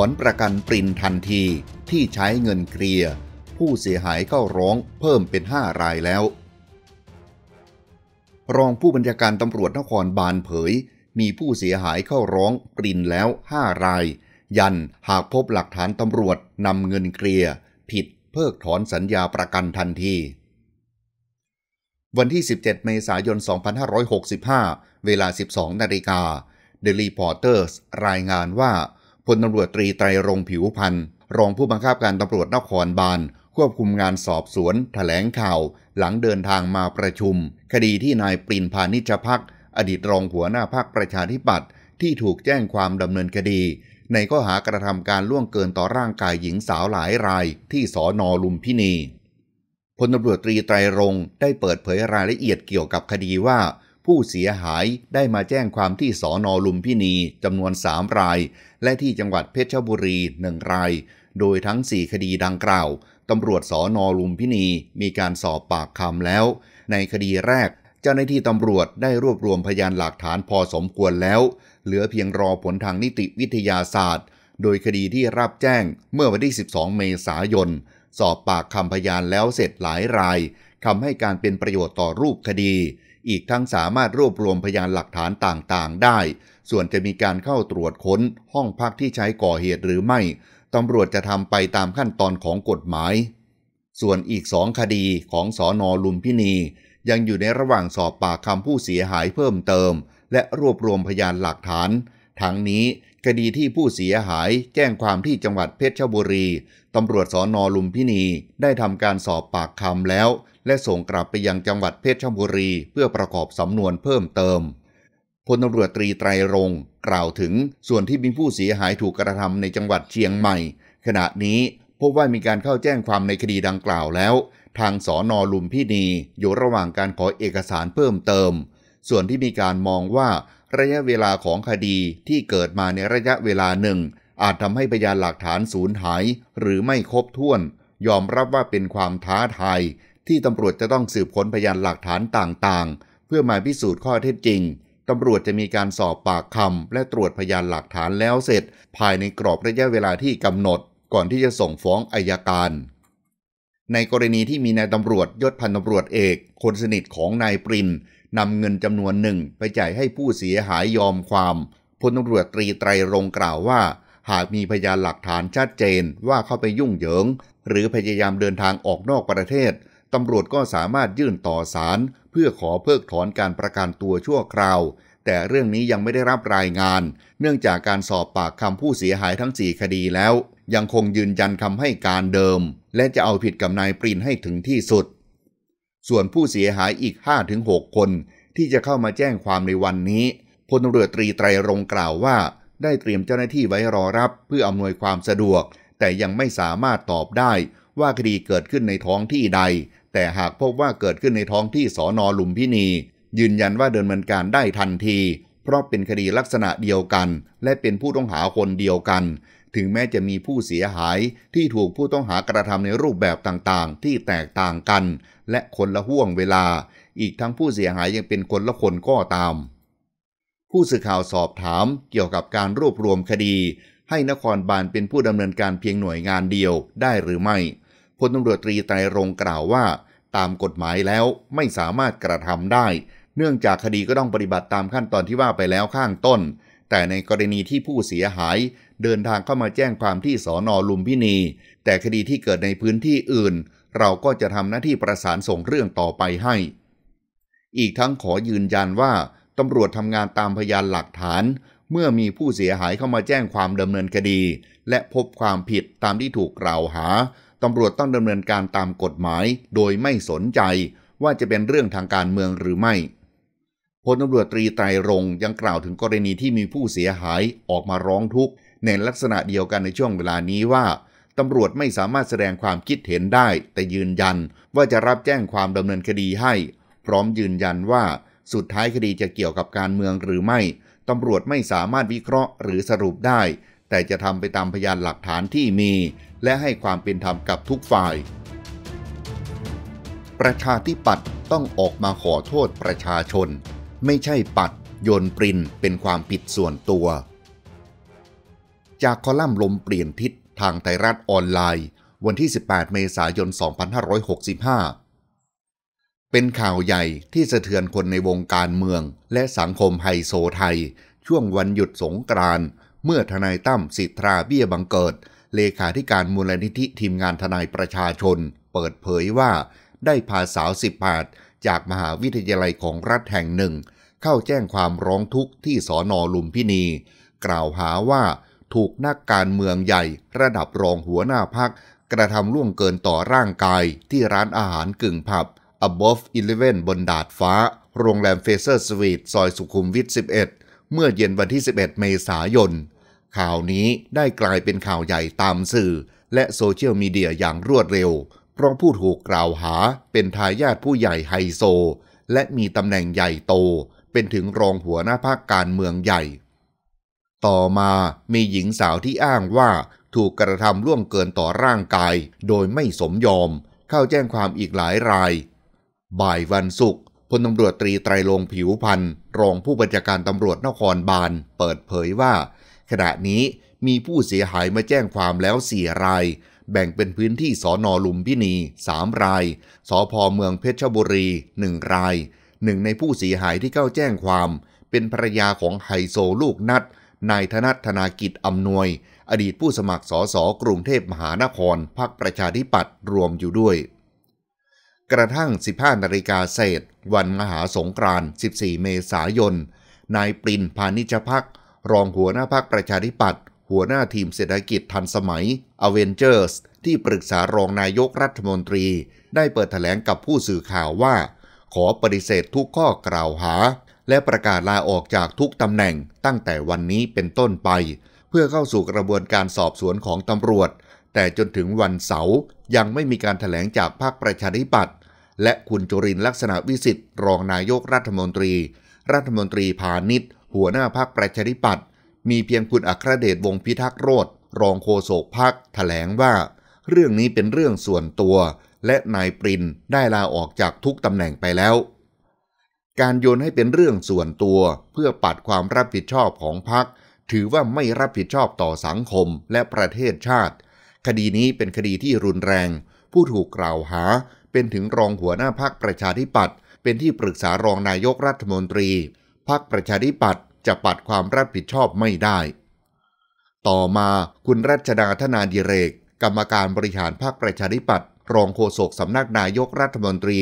ถอนประกันปรินทันทีที่ใช้เงินเคลียร์ผู้เสียหายเข้าร้องเพิ่มเป็น 5 รายแล้ว รองผู้บัญชาการตำรวจนครบาลเผย มีผู้เสียหายเข้าร้องปรินแล้ว 5 ราย ยันหากพบหลักฐานตำรวจนำเงินเคลียร์ผิดเพิกถอนสัญญาประกันทันที วันที่ 17 เมษายน 2565 เวลา 12นาฬิกา The Reporters รายงานว่าพลตำรวจตรีไตรรงผิวพันธ์รองผู้บังคับการตำรวจนครบาลควบคุมงานสอบสวนถแถลงข่าว หลังเดินทางมาประชุม คดีที่นายปรินพานิชพักอดีตรองหัวหน้าพักประชาธิปัตย์ที่ถูกแจ้งความดำเนินคดี ในข้อหากระทำการล่วงเกินต่อร่างกายหญิงสาวหลายรายที่สอนอลุมพินีพลตำรวจตรีไตรรง ได้เปิดเผยรายละเอียดเกี่ยวกับคดีว่าผู้เสียหายได้มาแจ้งความที่สอนอลุมพินีจำนวน 3 ราย และที่จังหวัดเพชรบุรี 1 ราย โดยทั้ง 4 คดีดังกล่าว ตำรวจสอนอลุมพินี มีการสอบปากคำแล้ว ในคดีแรก เจ้าหน้าที่ตำรวจได้รวบรวมพยานหลักฐานพอสมควรแล้ว เหลือเพียงรอผลทางนิติวิทยาศาสตร์ โดยคดีที่รับแจ้งเมื่อวันที่ 12 เมษายนสอบปากคำพยานแล้วเสร็จหลายรายคำให้การเป็นประโยชน์ต่อรูปคดีอีกทั้งสามารถรวบรวมพยานหลักฐานต่างๆ ได้ ส่วนจะมีการเข้าตรวจค้นห้องพักที่ใช้ก่อเหตุหรือไม่ ตำรวจจะทำไปตามขั้นตอนของกฎหมาย ส่วนอีกสองคดีของสอนอลุมพินี ยังอยู่ในระหว่างสอบปากคำผู้เสียหายเพิ่มเติม และรวบรวมพยานหลักฐาน ทั้งนี้คดีที่ผู้เสียหายแจ้งความที่จังหวัดเพชรบุรีตำรวจสอนอลุมพินี ได้ทำการสอบปากคำแล้วและส่งกลับไปยังจังหวัดเพชรบุรีเพื่อประกอบสำนวนเพิ่มเติมพลตำรวจตรีไตรรงกล่าวถึงส่วนที่มีผู้เสียหายถูกกระทำในจังหวัดเชียงใหม่ ขณะนี้พบว่ามีการเข้าแจ้งความในคดีดังกล่าวแล้ว ทางสอนอลุมพินีอยู่ระหว่างการขอเอกสารเพิ่มเติม ส่วนที่มีการมองว่า ระยะเวลาของคดีที่เกิดมาในระยะเวลาหนึ่ง อาจทำให้พยานหลักฐานสูญหาย หรือไม่ครบถ้วน ยอมรับว่าเป็นความท้าทายที่ตำรวจจะต้องสืบค้นพยานหลักฐานต่างๆ เพื่อมาพิสูจน์ข้อเท็จจริง ตำรวจจะมีการสอบปากคำและตรวจพยานหลักฐานแล้วเสร็จ ภายในกรอบระยะเวลาที่กำหนดก่อนที่จะส่งฟ้องอายการ ในกรณีที่มีนายตำรวจยศพันตำรวจเอก คนสนิทของนายปรินนำเงินจำนวนหนึ่งไปจ่ายให้ผู้เสียหายยอมความ พลตำรวจตรีไตรรงกล่าวว่า หากมีพยานหลักฐานชัดเจน ว่าเข้าไปยุ่งเหยิง หรือพยายามเดินทางออกนอกประเทศตำรวจก็สามารถยื่นต่อศาลเพื่อขอเพิกถอนการประกันตัวชั่วคราว แต่เรื่องนี้ยังไม่ได้รับรายงาน เนื่องจากการสอบปากคำผู้เสียหายทั้ง 4 คดีแล้ว ยังคงยืนยันคำให้การเดิม และจะเอาผิดกับนายปรินให้ถึงที่สุด ส่วนผู้เสียหายอีก5-6คน ที่จะเข้ามาแจ้งความในวันนี้พลตรวจตรีไตรรงกล่าวว่า ได้เตรียมเจ้าหน้าที่ไว้รอรับ เพื่ออำนวยความสะดวก แต่ยังไม่สามารถตอบได้ว่าคดีเกิดขึ้นในท้องที่ใด แต่หากพบว่าเกิดขึ้นในท้องที่สอนอลุมพินี ยืนยันว่าเดินเนินการได้ทันที เพราะเป็นคดีลักษณะเดียวกัน และเป็นผู้ต้องหาคนเดียวกัน ถึงแม้จะมีผู้เสียหายที่ถูกผู้ต้องหากระทำในรูปแบบต่างๆ ที่แตกต่างกัน และคนละห่วงเวลา อีกทั้งผู้เสียหายยังเป็นคนละคนก็ตาม ผู้สื่อข่าวสอบถามเกี่ยวกับการรวบรวมคดี ให้นครบาลเป็นผู้ดำเนินการเพียงหน่วยงานเดียวได้หรือไม่พลตำรวจตรีไตรรงกล่าวว่า ตามกฎหมายแล้วไม่สามารถกระทำได้เนื่องจากคดีก็ต้องปฏิบัติตามขั้นตอนที่ว่าไปแล้วข้างต้น แต่ในกรณีที่ผู้เสียหายเดินทางเข้ามาแจ้งความที่สอนอลุมพินี แต่คดีที่เกิดในพื้นที่อื่น เราก็จะทำหน้าที่ประสานส่งเรื่องต่อไปให้ อีกทั้งขอยืนยันว่าตำรวจทำงานตามพยานหลักฐานเมื่อมีผู้เสียหายเข้ามาแจ้งความดำเนินคดีและพบความผิดตามที่ถูกกล่าวหาตำรวจต้องดำเนินการตามกฎหมายโดยไม่สนใจ ว่าจะเป็นเรื่องทางการเมืองหรือไม่ พลตำรวจตรีไตรรงยังกล่าวถึงกรณีที่มีผู้เสียหายออกมาร้องทุกข์ในลักษณะเดียวกันในช่วงเวลานี้ว่าตำรวจไม่สามารถแสดงความคิดเห็นได้ แต่ยืนยันว่าจะรับแจ้งความดำเนินคดีให้ พร้อมยืนยันว่าสุดท้ายคดีจะเกี่ยวกับการเมืองหรือไม่ตำรวจไม่สามารถวิเคราะห์ หรือสรุปได้แต่จะทำไปตามพยานหลักฐานที่มี และให้ความเป็นธรรมกับทุกฝ่าย ประชาธิปัตย์ต้องออกมาขอโทษประชาชน ไม่ใช่ปัดโยนปรินเป็นความผิดส่วนตัว จากคอลัมน์ลมเปลี่ยนทิศทางไทยรัฐออนไลน์ วันที่ 18 เมษายน 2565 เป็นข่าวใหญ่ที่สะเทือนคนในวงการเมืองและสังคมไฮโซไทย ช่วงวันหยุดสงกรานต์เมื่อทนายตั้มสิทธาเบี้ยบังเกิด เลขาธิการมูลนิธิทีมงานทนายประชาชน เปิดเผยว่า ได้พาสาวสิบาด จากมหาวิทยาลัยของรัฐแห่งหนึ่ง เข้าแจ้งความร้องทุกข์ที่สอนอลุมพินี กล่าวหาว่าถูกนักการเมืองใหญ่ ระดับรองหัวหน้าพัก กระทำล่วงเกินต่อร่างกายที่ร้านอาหารกึ่งผับ Above Eleven บนดาดฟ้า โรงแรมเฟเซอร์สวีทซอยสุขุมวิท11เมื่อเย็นวันที่ 11 เมษายน ข่าวนี้ได้กลายเป็นข่าวใหญ่ตามสื่อ และโซเชียลมีเดียอย่างรวดเร็วเพราะผู้ถูกกล่าวหาเป็นทายาทผู้ใหญ่ไฮโซ และมีตำแหน่งใหญ่โต เป็นถึงรองหัวหน้าพักการเมืองใหญ่ ต่อมามีหญิงสาวที่อ้างว่าถูกกระทำล่วงเกินต่อร่างกายโดยไม่สมยอมเข้าแจ้งความอีกหลายราย บ่ายวันศุกร์พลตำรวจตรีไตรลงผิวพันธ์รองผู้บัญชาการตำรวจนครบาล เปิดเผยว่า ขณะนี้มีผู้เสียหายมาแจ้งความแล้วสี่ราย แบ่งเป็นพื้นที่สอนอลุมพินีสามราย สอพอเมืองเพชรบุรีหนึ่งราย หนึ่งในผู้เสียหายที่เข้าแจ้งความ เป็นภรรยาของไฮโซลูกนัด นายธนัทธนากิจอำนวย อดีตผู้สมัครสสกรุงเทพมหานครพักประชาธิปัตย์รวมอยู่ด้วย กระทั่ง 15นาฬิกาเศษวันมหาสงกรานต์ 14 เมษายน นายปรินพานิชพัก รองหัวหน้าพักประชาธิปัตย์ หัวหน้าทีมเศรษฐกิจทันสมัย อเวนเจอร์ส ที่ปรึกษารองนายกรัฐมนตรี ได้เปิดถแถลงกับผู้สื่อข่าวว่า ขอปฏิเสธทุกข้อกล่าวหา และประกาศลาออกจากทุกตำแหน่งตั้งแต่วันนี้เป็นต้นไป เพื่อเข้าสู่กระบวนการสอบสวนของตำรวจ แต่จนถึงวันเสาร์ยังไม่มีการถแถลงจากภาคประชาธิปัตย์และคุณจุรินลักษณะวิสิทธิ์ รองนายกรัฐมนตรี รัฐมนตรีพาณิชย์หัวหน้าพักประชาธิปัตย์มีเพียงคุณอัครเดชวงพิทักษ์โรธรองโฆษกพักถแถลงว่า เรื่องนี้เป็นเรื่องส่วนตัว และนายปรินได้ลาออกจากทุกตำแหน่งไปแล้ว การโยนให้เป็นเรื่องส่วนตัว เพื่อปัดความรับผิดชอบของพักถือว่าไม่รับผิดชอบต่อสังคมและประเทศชาติ คดีนี้เป็นคดีที่รุนแรง ผู้ถูกกล่าวหาเป็นถึงรองหัวหน้าพักประชาธิปัตย์เป็นที่ปรึกษารองนายกรัฐมนตรีพักประชาธิปัตย์จะปัดความรับผิดชอบไม่ได้ ต่อมาคุณรัชดาธนาดิเรก กรรมการบริหารพักประชาธิปัตย์รองโฆษกสำนักนายกรัฐมนตรี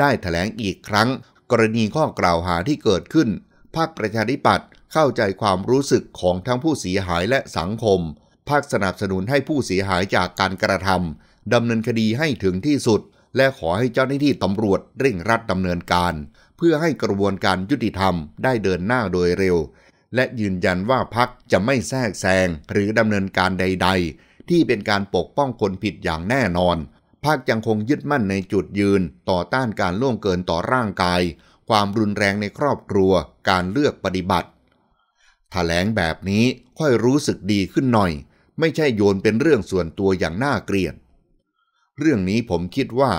ได้ถแถลงอีกครั้ง กรณีข้อกล่าวหาที่เกิดขึ้นพักประชาธิปัตย์เข้าใจความรู้สึกของทั้งผู้เสียหายและสังคมพักสนับสนุนให้ผู้เสียหายจากการกระทำดำเนินคดีให้ถึงที่สุดและขอให้เจ้าหน้าที่ตำรวจเร่งรัดดำเนินการ เพื่อให้กระบวนการยุติธรรมได้เดินหน้าโดยเร็ว และยืนยันว่าพักจะไม่แทรกแซงหรือดำเนินการใดๆ ที่เป็นการปกป้องคนผิดอย่างแน่นอน พักยังคงยึดมั่นในจุดยืน ต่อต้านการล่วงเกินต่อร่างกาย ความรุนแรงในครอบครัวการเลือกปฏิบัติถแถลงแบบนี้ค่อยรู้สึกดีขึ้นหน่อย ไม่ใช่โยนเป็นเรื่องส่วนตัวอย่างน่าเกลียดเรื่องนี้ผมคิดว่า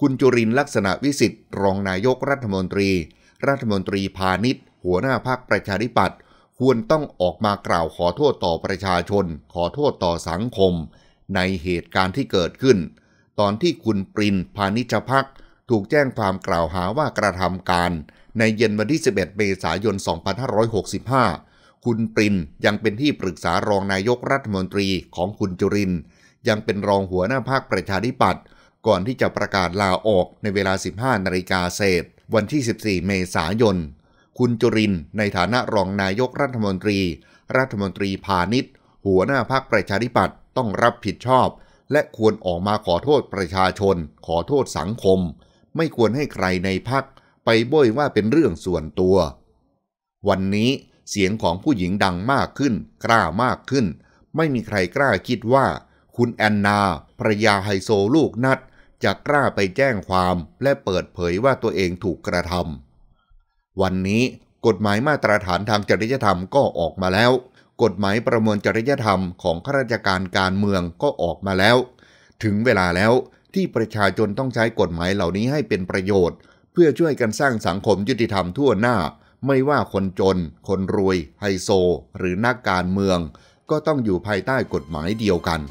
คุณจุรินลักษณะวิสิทธิ์รองนายกรัฐมนตรี รัฐมนตรีพาณิชย์ หัวหน้าพักประชาธิปัตย์ควรต้องออกมากล่าวขอโทษต่อประชาชน ขอโทษต่อสังคม ในเหตุการณ์ที่เกิดขึ้น ตอนที่คุณปรินพาณิชพักถูกแจ้งความกล่าวหาว่ากระทำการ ในเย็นวันที่ 11 เมษายน 2565 คุณปรินยังเป็นที่ปรึกษารองนายกรัฐมนตรีของคุณจุรินยังเป็นรองหัวหน้าพักประชาธิปัตย์ก่อนที่จะประกาศลาออกในเวลา 15นาฬิกาเศษ วันที่ 14 เมษายน คุณจุรินในฐานะรองนายกรัฐมนตรี รัฐมนตรีพาณิชย์หัวหน้าพักประชาธิปัตย์ต้องรับผิดชอบ และควรออกมาขอโทษประชาชน ขอโทษสังคม ไม่ควรให้ใครในพักไปบ้ยว่าเป็นเรื่องส่วนตัว วันนี้เสียงของผู้หญิงดังมากขึ้น กล้ามากขึ้น ไม่มีใครกล้าคิดว่าคุณแอนนาภรยาไฮโซลูกนัดจะกล้าไปแจ้งความ และเปิดเผยว่าตัวเองถูกกระทำวันนี้กฎหมายมาตรฐานทางจริยธรรมก็ออกมาแล้ว กฎหมายประมวลจริยธรรมของข้าราชการการเมืองก็ออกมาแล้ว ถึงเวลาแล้วที่ประชาชนต้องใช้กฎหมายเหล่านี้ให้เป็นประโยชน์ เพื่อช่วยกันสร้างสังคมยุติธรรมทั่วหน้า ไม่ว่าคนจน คนรวย ไฮโซ หรือนักการเมือง ก็ต้องอยู่ภายใต้กฎหมายเดียวกัน